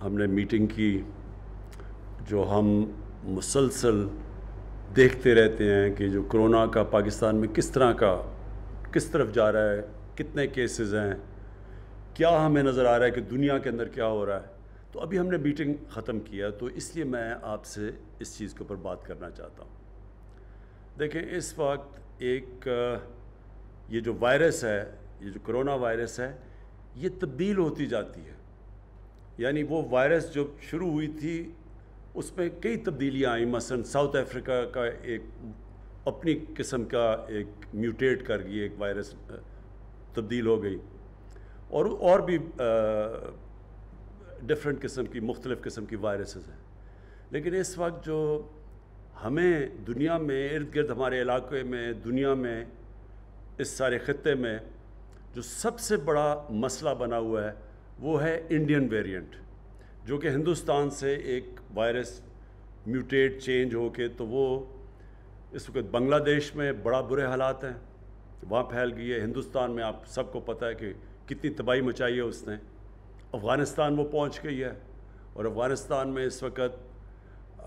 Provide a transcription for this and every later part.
हमने मीटिंग की जो हम मुसलसल देखते रहते हैं कि जो कोरोना का पाकिस्तान में किस तरह का किस तरफ जा रहा है कितने केसेस हैं क्या हमें नज़र आ रहा है कि दुनिया के अंदर क्या हो रहा है तो अभी हमने मीटिंग ख़त्म किया तो इसलिए मैं आपसे इस चीज़ के ऊपर बात करना चाहता हूँ देखें इस वक्त एक ये जो वायरस है ये जो कोरोना वायरस है ये तब्दील होती जाती है यानी वो वायरस जो शुरू हुई थी उसमें कई तब्दीलियाँ आई मसलन साउथ अफ्रीका का एक अपनी किस्म का एक म्यूटेट कर गई एक वायरस तब्दील हो गई और और भी डिफरेंट किस्म की मुख्तलिफ़ किस्म की वायरसेस हैं लेकिन इस वक्त जो हमें दुनिया में इर्द गिर्द हमारे इलाके में दुनिया में इस सारे ख़त्े में जो सबसे बड़ा मसला बना हुआ है वो है इंडियन वेरिएंट जो कि हिंदुस्तान से एक वायरस म्यूटेट चेंज हो के तो वो इस वक्त बांग्लादेश में बड़ा बुरे हालात हैं वहाँ फैल गई है हिंदुस्तान में आप सबको पता है कि कितनी तबाही मचाई है उसने अफ़गानिस्तान वो पहुँच गई है और अफ़गानिस्तान में इस वक्त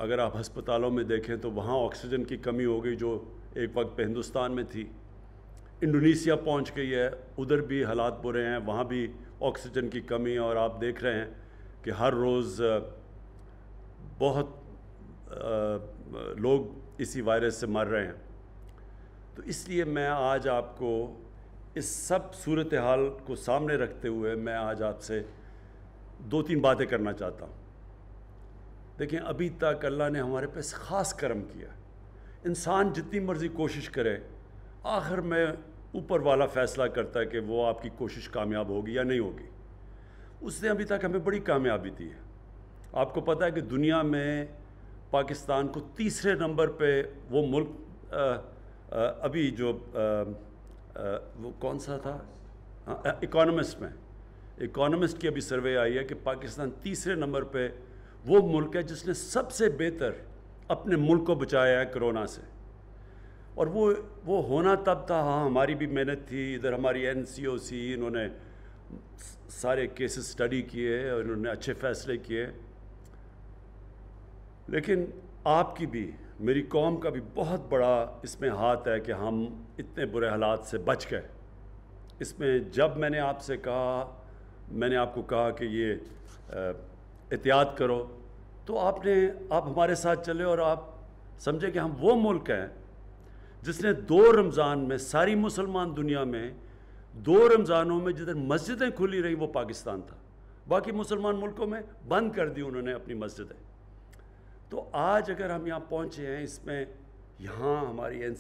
अगर आप हस्पतालों में देखें तो वहाँ ऑक्सीजन की कमी हो गई जो एक वक्त पे हिंदुस्तान में थी इंडोनेशिया पहुंच गई है उधर भी हालात बुरे हैं वहाँ भी ऑक्सीजन की कमी और आप देख रहे हैं कि हर रोज़ बहुत लोग इसी वायरस से मर रहे हैं तो इसलिए मैं आज आपको इस सब सूरत हाल को सामने रखते हुए मैं आज आपसे दो तीन बातें करना चाहता हूँ देखें अभी तक अल्लाह ने हमारे पे ख़ास करम किया इंसान जितनी मर्ज़ी कोशिश करे आखिर में ऊपर वाला फैसला करता है कि वो आपकी कोशिश कामयाब होगी या नहीं होगी उसने अभी तक हमें बड़ी कामयाबी दी है आपको पता है कि दुनिया में पाकिस्तान को तीसरे नंबर पे वो मुल्क आ, आ, अभी जो आ, आ, वो कौन सा था हाँ, इकोनॉमिस्ट में इकोनॉमिस्ट की अभी सर्वे आई है कि पाकिस्तान तीसरे नंबर पे वो मुल्क है जिसने सबसे बेहतर अपने मुल्क को बचाया है कोरोना से और वो वो होना तब था हाँ हमारी भी मेहनत थी इधर हमारी एन सी ओ सी इन्होंने सारे केसेस स्टडी किए और इन्होंने अच्छे फैसले किए लेकिन आपकी भी मेरी कौम का भी बहुत बड़ा इसमें हाथ है कि हम इतने बुरे हालात से बच गए इसमें जब मैंने आपसे कहा मैंने आपको कहा कि ये एहतियात करो तो आपने आप हमारे साथ चले और आप समझे कि हम वो मुल्क हैं जिसने दो रमज़ान में सारी मुसलमान दुनिया में दो रमज़ानों में जिधर मस्जिदें खुली रहीं वो पाकिस्तान था बाकी मुसलमान मुल्कों में बंद कर दी उन्होंने अपनी मस्जिदें तो आज अगर हम यहाँ पहुँचे हैं इसमें यहाँ हमारी एन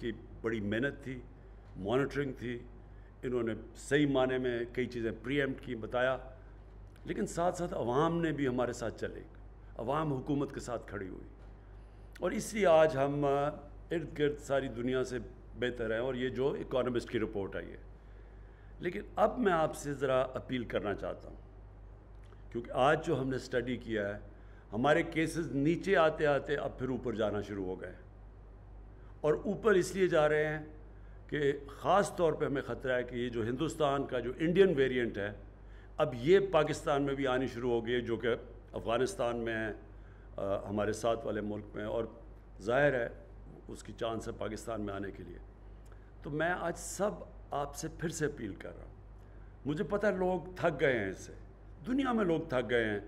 की बड़ी मेहनत थी मॉनिटरिंग थी इन्होंने सही माने में कई चीज़ें प्रीएम्प्ट की बताया लेकिन साथ साथ अवाम ने भी हमारे साथ चले अवाम हुकूमत के साथ खड़ी हुई और इसलिए आज हम इर्द गिर्द सारी दुनिया से बेहतर है और ये जो इकोनॉमिस्ट की रिपोर्ट आई है लेकिन अब मैं आपसे ज़रा अपील करना चाहता हूँ क्योंकि आज जो हमने स्टडी किया है हमारे केसेस नीचे आते आते अब फिर ऊपर जाना शुरू हो गए और ऊपर इसलिए जा रहे हैं कि ख़ास तौर पे हमें ख़तरा है कि ये जो हिंदुस्तान का जो इंडियन वेरिएंट है अब ये पाकिस्तान में भी आनी शुरू हो गई है जो कि अफ़गानिस्तान में है हमारे साथ वाले मुल्क में और ज़ाहिर है उसकी चांस है पाकिस्तान में आने के लिए तो मैं आज सब आपसे फिर से अपील कर रहा हूँ मुझे पता है लोग थक गए हैं इससे दुनिया में लोग थक गए हैं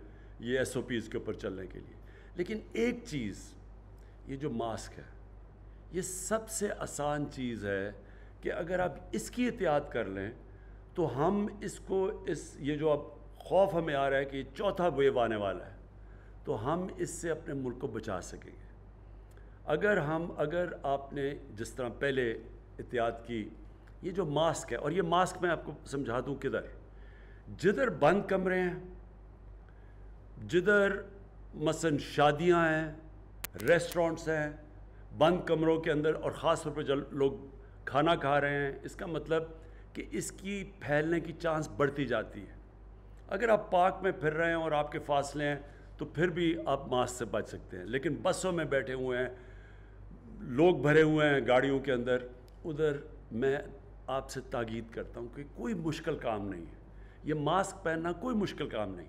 ये एस के ऊपर चलने के लिए लेकिन एक चीज़ ये जो मास्क है ये सबसे आसान चीज़ है कि अगर आप इसकी एहतियात कर लें तो हम इसको इस ये जो अब खौफ हमें आ रहा है कि चौथा वेव आने वाला है तो हम इससे अपने मुल्क को बचा सकेंगे अगर हम अगर आपने जिस तरह पहले एहतियात की ये जो मास्क है और ये मास्क मैं आपको समझा दूँ किधर जिधर बंद कमरे हैं जिधर मसन शादियाँ हैं रेस्टोरेंट्स हैं बंद कमरों के अंदर और ख़ास तौर पर जब लोग खाना खा रहे हैं इसका मतलब कि इसकी फैलने की चांस बढ़ती जाती है अगर आप पार्क में फिर रहे हैं और आपके फासले हैं तो फिर भी आप मास्क से बच सकते हैं लेकिन बसों में बैठे हुए हैं लोग भरे हुए हैं गाड़ियों के अंदर उधर मैं आपसे ताकीद करता हूँ कि कोई मुश्किल काम नहीं है ये मास्क पहनना कोई मुश्किल काम नहीं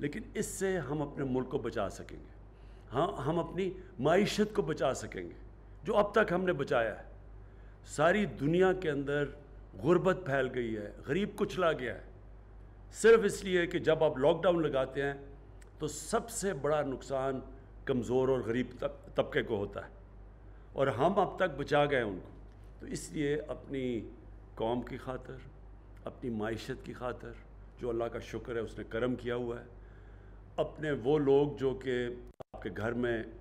लेकिन इससे हम अपने मुल्क को बचा सकेंगे हाँ हम अपनी मीशत को बचा सकेंगे जो अब तक हमने बचाया है सारी दुनिया के अंदर गुर्बत फैल गई है गरीब कुचला गया है सिर्फ इसलिए कि जब आप लॉकडाउन लगाते हैं तो सबसे बड़ा नुकसान कमज़ोर और गरीब तबके को होता है और हम अब तक बचा गए उनको तो इसलिए अपनी कौम की खातर अपनी मीशत की खातर जो अल्लाह का शुक्र है उसने करम किया हुआ है अपने वो लोग जो कि आपके घर में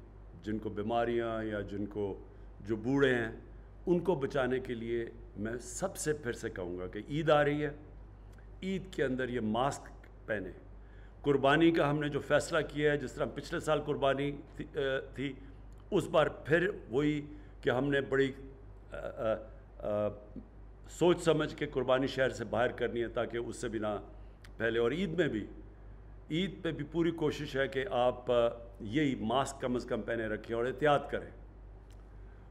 जिनको बीमारियां या जिनको जो बूढ़े हैं उनको बचाने के लिए मैं सबसे फिर से कहूँगा कि ईद आ रही है ईद के अंदर ये मास्क पहने कुर्बानी का हमने जो फ़ैसला किया है जिस तरह पिछले साल कुर्बानी थी, थी उस बार फिर वही कि हमने बड़ी आ, आ, आ, सोच समझ के कुर्बानी शहर से बाहर करनी है ताकि उससे बिना पहले और ईद में भी ईद पे भी पूरी कोशिश है कि आप यही मास्क कम अज़ कम पहने रखें और एहतियात करें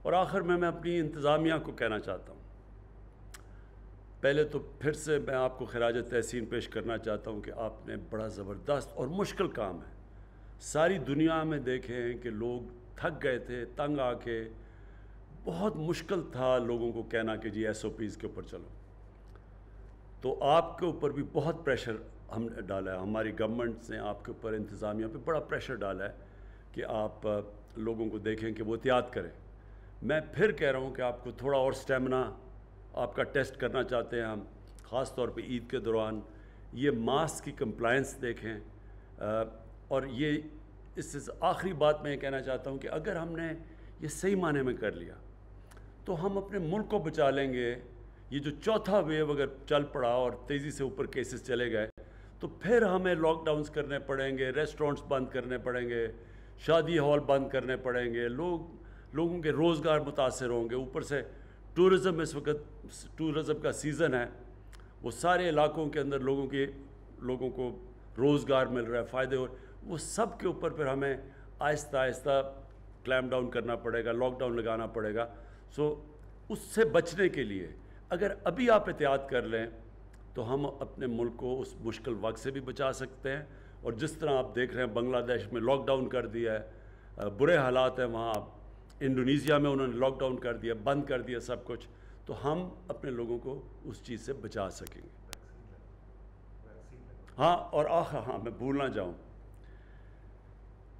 और आखिर में मैं अपनी इंतज़ामिया को कहना चाहता हूँ पहले तो फिर से मैं आपको खराज तहसीन पेश करना चाहता हूँ कि आपने बड़ा ज़बरदस्त और मुश्किल काम है सारी दुनिया में देखे हैं कि लोग थक गए थे तंग आके बहुत मुश्किल था लोगों को कहना कि जी एस ओ पीज़ के ऊपर चलो तो आपके ऊपर भी बहुत प्रेशर हम डाला है हमारी गवर्नमेंट ने आपके ऊपर इंतज़ामिया पे बड़ा प्रेशर डाला है कि आप लोगों को देखें कि वो एहतियात करें मैं फिर कह रहा हूँ कि आपको थोड़ा और स्टेमिना आपका टेस्ट करना चाहते हैं हम ख़ास तौर पे ईद के दौरान ये मास्क की कंप्लायंस देखें और ये इससे आखिरी बात मैं ये कहना चाहता हूँ कि अगर हमने ये सही माने में कर लिया तो हम अपने मुल्क को बचा लेंगे ये जो चौथा वेव अगर चल पड़ा और तेज़ी से ऊपर केसेस चले गए तो फिर हमें लॉकडाउंस करने पड़ेंगे रेस्टोरेंट्स बंद करने पड़ेंगे शादी हॉल बंद करने पड़ेंगे लोग लोगों के रोज़गार मुतासर होंगे ऊपर से टूरिज़म इस वक्त टूरिज़म का सीज़न है वो सारे इलाकों के अंदर लोगों के लोगों को रोज़गार मिल रहा है फ़ायदे हो रहे वो सब के ऊपर फिर हमें आहिस्ता आहिस्ता क्लैम डाउन करना पड़ेगा लॉकडाउन लगाना पड़ेगा सो उससे बचने के लिए अगर अभी आप एहतियात कर लें तो हम अपने मुल्क को उस मुश्किल वक्त से भी बचा सकते हैं और जिस तरह आप देख रहे हैं बांग्लादेश में लॉकडाउन कर दिया है बुरे हालात हैं वहाँ इंडोनेशिया में उन्होंने लॉकडाउन कर दिया बंद कर दिया सब कुछ तो हम अपने लोगों को उस चीज़ से बचा सकेंगे हाँ और आखिर हाँ मैं भूलना चाहूँ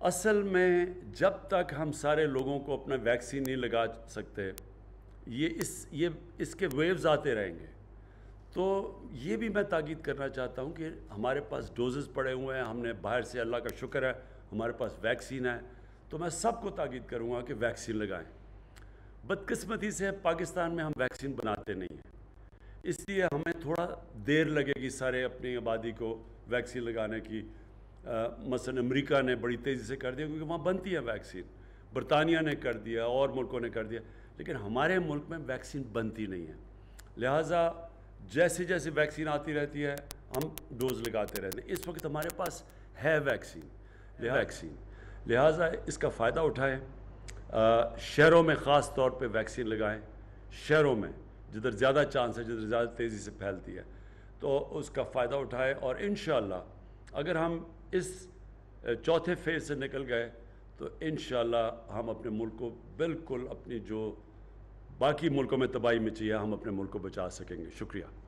असल में जब तक हम सारे लोगों को अपना वैक्सीन नहीं लगा सकते ये इस ये इसके वेव्स आते रहेंगे तो ये भी मैं ताकीद करना चाहता हूँ कि हमारे पास डोजेस पड़े हुए हैं हमने बाहर से अल्लाह का शुक्र है हमारे पास वैक्सीन है तो मैं सबको ताकीद करूँगा कि वैक्सीन लगाएं बदकस्मती से पाकिस्तान में हम वैक्सीन बनाते नहीं हैं इसलिए हमें थोड़ा देर लगेगी सारे अपनी आबादी को वैक्सीन लगाने की मसल अमेरिका ने बड़ी तेज़ी से कर दिया क्योंकि वहाँ बनती है वैक्सीन बरतानिया ने कर दिया और मुल्कों ने कर दिया लेकिन हमारे मुल्क में वैक्सीन बनती नहीं है लिहाजा जैसे जैसे वैक्सीन आती रहती है हम डोज लगाते रहते हैं इस वक्त हमारे पास है वैक्सीन वैक्सीन लिहाजा इसका फ़ायदा उठाएं शहरों में ख़ास तौर पर वैक्सीन लगाएँ शहरों में जिधर ज़्यादा चांस है जिधर ज़्यादा तेज़ी से फैलती है तो उसका फ़ायदा उठाएँ और इन अगर हम इस चौथे फेज से निकल गए तो इन हम अपने मुल्क को बिल्कुल अपनी जो बाकी मुल्कों में तबाही मची है हम अपने मुल्क को बचा सकेंगे शुक्रिया